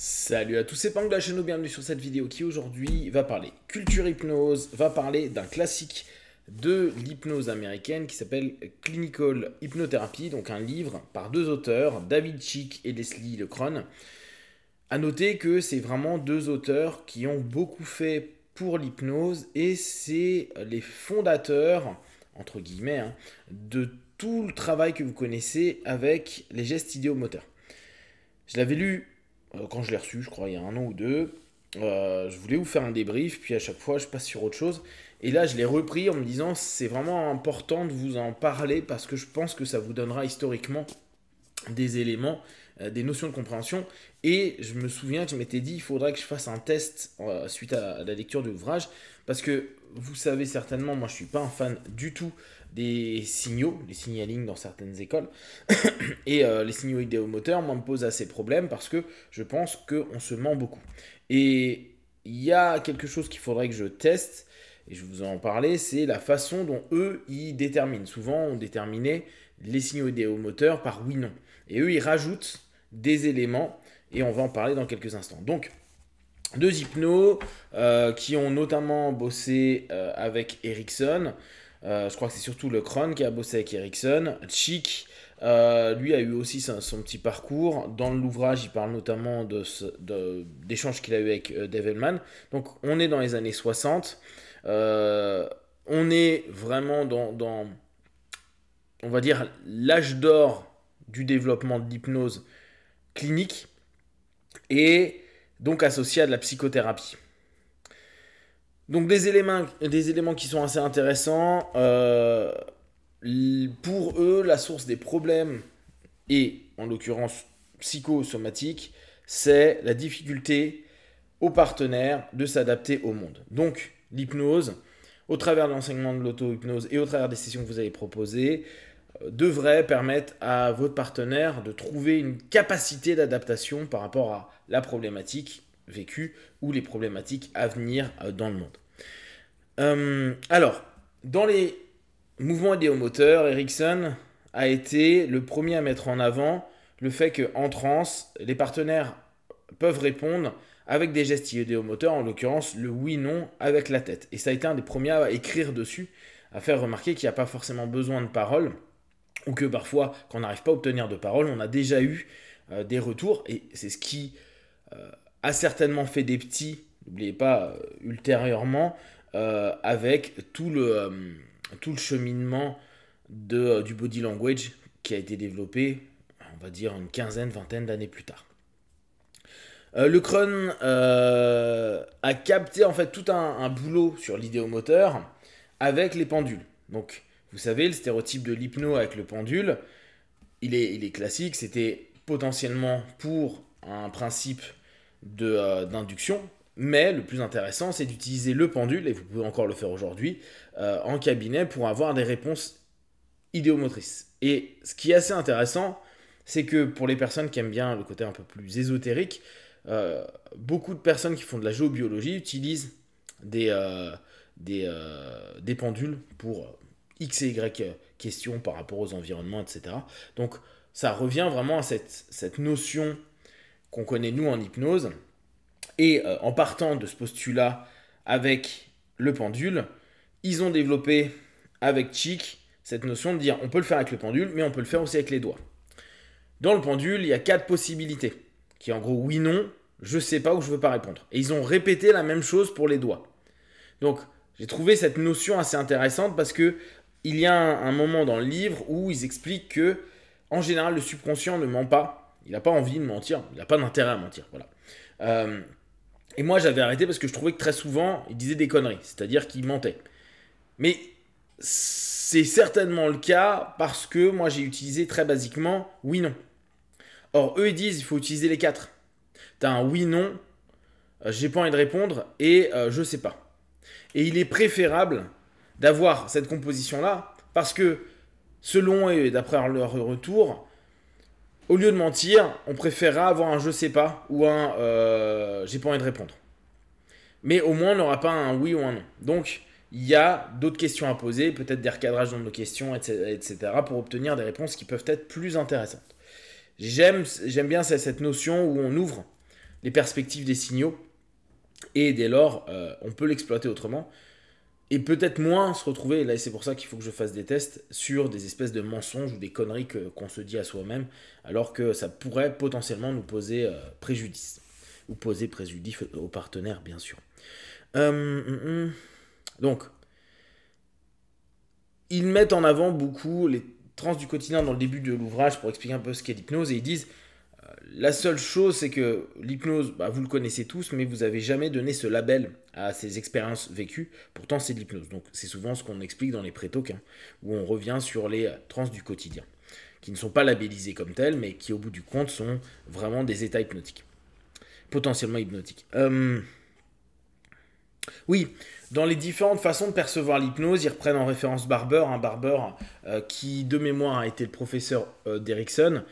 Salut à tous, c'est Pang de bienvenue sur cette vidéo qui aujourd'hui va parler culture hypnose, va parler d'un classique de l'hypnose américaine qui s'appelle Clinical Hypnotherapy, donc un livre par deux auteurs, David Chick et Leslie Lecron. A noter que c'est vraiment deux auteurs qui ont beaucoup fait pour l'hypnose et c'est les fondateurs, entre guillemets, hein, de tout le travail que vous connaissez avec les gestes idéomoteurs. Je l'avais lu euh, quand je l'ai reçu, je crois, il y a un an ou deux. Euh, je voulais vous faire un débrief, puis à chaque fois je passe sur autre chose. Et là, je l'ai repris en me disant c'est vraiment important de vous en parler parce que je pense que ça vous donnera historiquement des éléments, euh, des notions de compréhension. Et je me souviens que je m'étais dit, il faudrait que je fasse un test euh, suite à, la lecture de l'ouvrage, parce que vous savez certainement, moi je suis pas un fan du tout des signaux, les signalings dans certaines écoles, et euh, les signaux idéomoteurs, moi me posent assez de problèmes parce que je pense qu'on se ment beaucoup. Et il y a quelque chose qu'il faudrait que je teste, et je vous en parlais, c'est la façon dont eux, y déterminent. Souvent, on déterminait les signaux idéomoteurs par oui-non. Et eux, ils rajoutent des éléments et on va en parler dans quelques instants. Donc, deux hypnos euh, qui ont notamment bossé euh, avec Ericsson. Euh, je crois que c'est surtout le Kron qui a bossé avec Ericsson. Chic, lui, a eu aussi son, petit parcours. Dans l'ouvrage, il parle notamment d'échanges qu'il a eu avec Devilman. Donc, on est dans les années 60. on est vraiment dans on va dire, l'âge d'or du développement de l'hypnose clinique et donc associé à de la psychothérapie. Donc des éléments, qui sont assez intéressants. Euh, pour eux, la source des problèmes, et en l'occurrence psychosomatique, c'est la difficulté aux partenaires de s'adapter au monde. Donc l'hypnose, au travers de l'enseignement de l'auto-hypnose et au travers des sessions que vous avez proposées, devrait permettre à votre partenaire de trouver une capacité d'adaptation par rapport à la problématique vécue ou les problématiques à venir euh, dans le monde. Euh, alors, dans les mouvements idéomoteurs, Ericsson a été le premier à mettre en avant le fait qu'en trans, les partenaires peuvent répondre avec des gestes idéomoteurs, en l'occurrence le oui-non avec la tête. Et ça a été un des premiers à écrire dessus, à faire remarquer qu'il n'y a pas forcément besoin de parole ou que parfois, quand on n'arrive pas à obtenir de parole, on a déjà eu euh, des retours, et c'est ce qui euh, a certainement fait des petits, n'oubliez pas, euh, ultérieurement, avec tout le, tout le cheminement de, du body language qui a été développé, on va dire, une quinzaine, vingtaine d'années plus tard. le Cron a capté en fait tout un, un boulot sur l'idéomoteur avec les pendules. Donc, vous savez, le stéréotype de l'hypno avec le pendule, il est, classique. C'était potentiellement pour un principe euh, d'induction, mais le plus intéressant, c'est d'utiliser le pendule, et vous pouvez encore le faire aujourd'hui, euh, en cabinet pour avoir des réponses idéomotrices. Et ce qui est assez intéressant, c'est que pour les personnes qui aiment bien le côté un peu plus ésotérique, euh, beaucoup de personnes qui font de la géobiologie utilisent des, des, des pendules pour X et Y euh, questions par rapport aux environnements, etc. Donc ça revient vraiment à cette, cette notion qu'on connaît nous en hypnose. Et euh, en partant de ce postulat avec le pendule, ils ont développé avec Chick cette notion de dire on peut le faire avec le pendule, mais on peut le faire aussi avec les doigts. Dans le pendule, il y a quatre possibilités, qui en gros oui, non, je sais pas ou je veux pas répondre. Et ils ont répété la même chose pour les doigts. Donc j'ai trouvé cette notion assez intéressante parce que il y a un, moment dans le livre où ils expliquent que, en général, le subconscient ne ment pas. Il n'a pas envie de mentir. Il n'a pas d'intérêt à mentir. Voilà. Euh, et moi, j'avais arrêté parce que je trouvais que très souvent, il disait des conneries. C'est-à-dire qu'il mentait. Mais c'est certainement le cas parce que moi, j'ai utilisé très basiquement oui-non. Or, eux, ils disent il faut utiliser les quatre. T'as un oui-non, euh, j'ai pas envie de répondre et je euh, je sais pas. Et il est préférable d'avoir cette composition-là, parce que selon et d'après leur retour, au lieu de mentir, on préférera avoir un je sais pas ou un euh, j'ai pas envie de répondre. Mais au moins on n'aura pas un oui ou un non. Donc il y a d'autres questions à poser, peut-être des recadrages dans nos questions, etc., pour obtenir des réponses qui peuvent être plus intéressantes. J'aime, bien cette notion où on ouvre les perspectives des signaux et dès lors euh, on peut l'exploiter autrement et peut-être moins se retrouver, et là c'est pour ça qu'il faut que je fasse des tests, sur des espèces de mensonges ou des conneries qu'on se dit à soi-même, alors que ça pourrait potentiellement nous poser euh, préjudice, ou poser préjudice aux partenaires bien sûr. Euh, mm, mm. donc, ils mettent en avant beaucoup les trans du quotidien dans le début de l'ouvrage pour expliquer un peu ce qu'est l'hypnose, et ils disent, la seule chose, c'est que l'hypnose, bah, vous le connaissez tous, mais vous n'avez jamais donné ce label à ces expériences vécues. Pourtant, c'est de l'hypnose. Donc, c'est souvent ce qu'on explique dans les prétoques, hein, où on revient sur les trans du quotidien, qui ne sont pas labellisés comme tels, mais qui, au bout du compte, sont vraiment des états hypnotiques. Potentiellement hypnotiques. Euh, oui, dans les différentes façons de percevoir l'hypnose, ils reprennent en référence Barber, un hein, Barber euh, qui, de mémoire, a été le professeur euh, d'Erickson,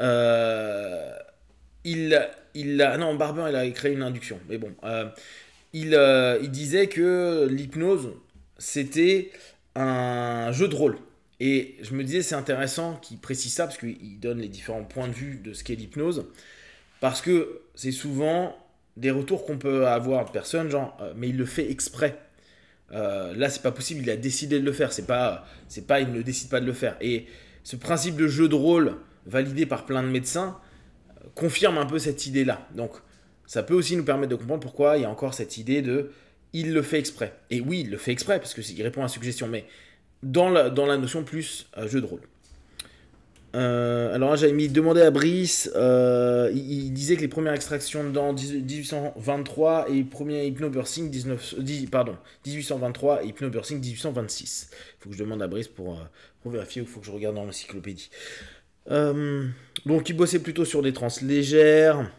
euh, il, il a, non, Barbin il a créé une induction. Mais bon, euh, il, euh, il, disait que l'hypnose, c'était un jeu de rôle. Et je me disais, c'est intéressant qu'il précise ça, parce qu'il donne les différents points de vue de ce qu'est l'hypnose. Parce que c'est souvent des retours qu'on peut avoir de personnes, genre, mais il le fait exprès. là, c'est pas possible, il a décidé de le faire. C'est pas, c'est pas, il ne décide pas de le faire. Et ce principe de jeu de rôle validé par plein de médecins, confirme un peu cette idée-là. Donc ça peut aussi nous permettre de comprendre pourquoi il y a encore cette idée de il le fait exprès. Et oui, il le fait exprès, parce qu'il répond à la suggestion, mais dans la, dans la notion plus euh, jeu de rôle. Euh, alors j'avais mis demander à Brice, euh, il, disait que les premières extractions dans 1823 et premier hypnobirthing pardon, 1823 et 1826. Il faut que je demande à Brice pour, pour vérifier ou il faut que je regarde dans l'encyclopédie. Euh, donc il bossait plutôt sur des trans légères.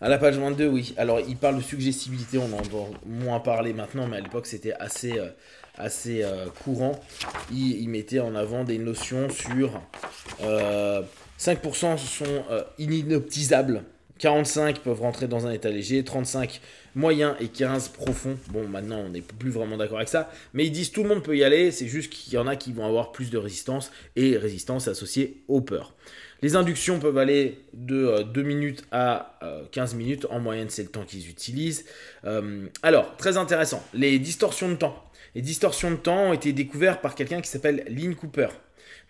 À la page 22, oui. Alors il parle de suggestibilité, on en va moins parler maintenant, mais à l'époque c'était assez, euh, assez euh, courant. Il, mettait en avant des notions sur 5% sont inoptisables 45 peuvent rentrer dans un état léger, 35 moyen et 15 profond. Bon, maintenant, on n'est plus vraiment d'accord avec ça. Mais ils disent tout le monde peut y aller, c'est juste qu'il y en a qui vont avoir plus de résistance et résistance associée aux peurs. Les inductions peuvent aller de 2 euh, minutes à 15 euh, minutes. En moyenne, c'est le temps qu'ils utilisent. Euh, alors, très intéressant, les distorsions de temps. Les distorsions de temps ont été découvertes par quelqu'un qui s'appelle Lynn Cooper.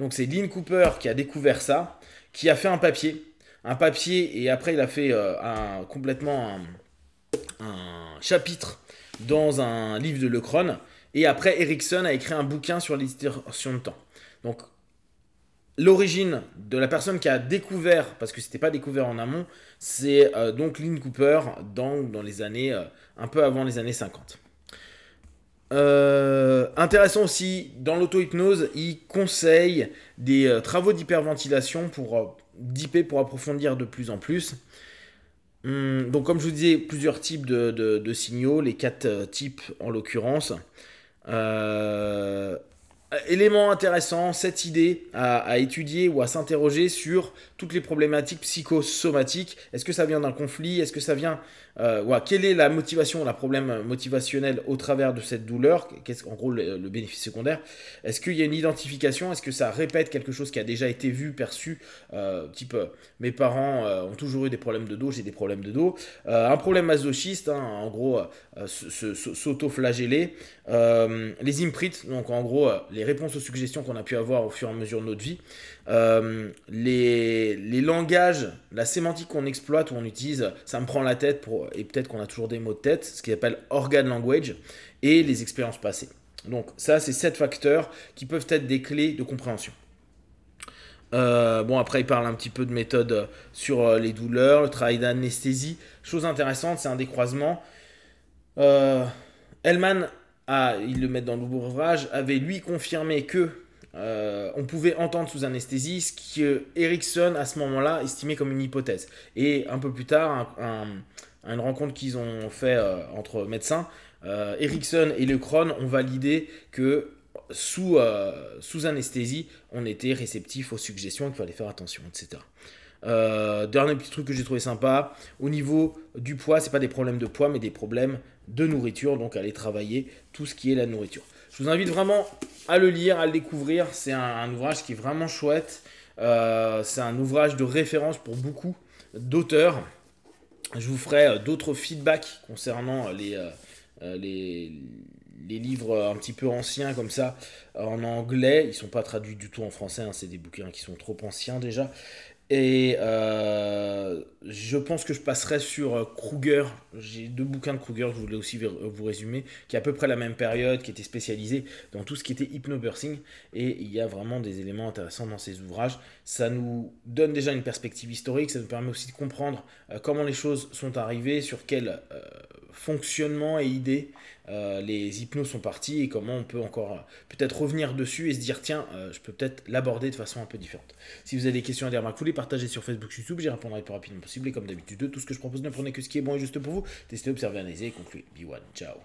Donc, c'est Lynn Cooper qui a découvert ça, qui a fait un papier un papier et après il a fait euh, un, complètement un, chapitre dans un livre de Lecron. Et après, Erickson a écrit un bouquin sur l'édition de temps. Donc, l'origine de la personne qui a découvert, parce que c'était pas découvert en amont, c'est euh, donc Lynn Cooper dans, les années, euh, un peu avant les années 50. intéressant aussi, dans l'auto-hypnose, il conseille des travaux d'hyperventilation pour d'IP pour approfondir de plus en plus. Hum, donc comme je vous disais, plusieurs types de, signaux, les quatre euh, types en l'occurrence. Euh, euh, élément intéressant, cette idée à, étudier ou à s'interroger sur toutes les problématiques psychosomatiques. Est-ce que ça vient d'un conflit Est-ce que ça vient... Euh, quelle est la motivation, la problème motivationnel au travers de cette douleur Qu'est-ce qu'en gros, le, bénéfice secondaire. Est-ce qu'il y a une identification Est-ce que ça répète quelque chose qui a déjà été vu, perçu euh, Type, euh, mes parents ont toujours eu des problèmes de dos, j'ai des problèmes de dos. un problème masochiste, hein, en gros, s'auto-flageller. les imprints, donc en gros, les les réponses aux suggestions qu'on a pu avoir au fur et à mesure de notre vie, euh, les, langages, la sémantique qu'on exploite, ou on utilise ça me prend la tête, pour, et peut-être qu'on a toujours des mots de tête, ce qu'il appelle organ language, et les expériences passées. Donc ça, c'est sept facteurs qui peuvent être des clés de compréhension. Euh, bon, après, il parle un petit peu de méthode sur euh, les douleurs, le travail d'anesthésie. Chose intéressante, c'est un décroisement. Euh, Hellman ah, ils le mettent dans le l'ouvrage, avait lui confirmé que euh, on pouvait entendre sous anesthésie ce que euh, Ericsson à ce moment-là estimait comme une hypothèse. Et un peu plus tard, à une rencontre qu'ils ont fait euh, entre médecins, euh, et le Crohn ont validé que sous, sous anesthésie, on était réceptif aux suggestions, qu'il fallait faire attention, etc. dernier petit truc que j'ai trouvé sympa, au niveau du poids, c'est pas des problèmes de poids, mais des problèmes de nourriture, donc aller travailler tout ce qui est la nourriture. Je vous invite vraiment à le lire, à le découvrir. C'est un, ouvrage qui est vraiment chouette. Euh, c'est un ouvrage de référence pour beaucoup d'auteurs. Je vous ferai euh, d'autres feedbacks concernant euh, les, les, livres un petit peu anciens comme ça en anglais. Ils sont pas traduits du tout en français, hein. c'est des bouquins qui sont trop anciens déjà. Et euh, je pense que je passerai sur euh, Kruger. J'ai deux bouquins de Kruger je voulais aussi euh, vous résumer, qui est à peu près la même période, qui était spécialisé dans tout ce qui était hypnobirthing. Et il y a vraiment des éléments intéressants dans ces ouvrages. Ça nous donne déjà une perspective historique, ça nous permet aussi de comprendre comment les choses sont arrivées, sur quel fonctionnement et idées, euh, les hypnos sont partis et comment on peut encore euh, peut-être revenir dessus et se dire tiens, euh, je peux peut-être l'aborder de façon un peu différente. Si vous avez des questions à dire, remarques, vous les partagez sur Facebook, YouTube, j'y répondrai le plus rapidement possible et comme d'habitude, tout ce que je propose ne prenez que ce qui est bon et juste pour vous. Testez, observez, analysez et concluez. b one, ciao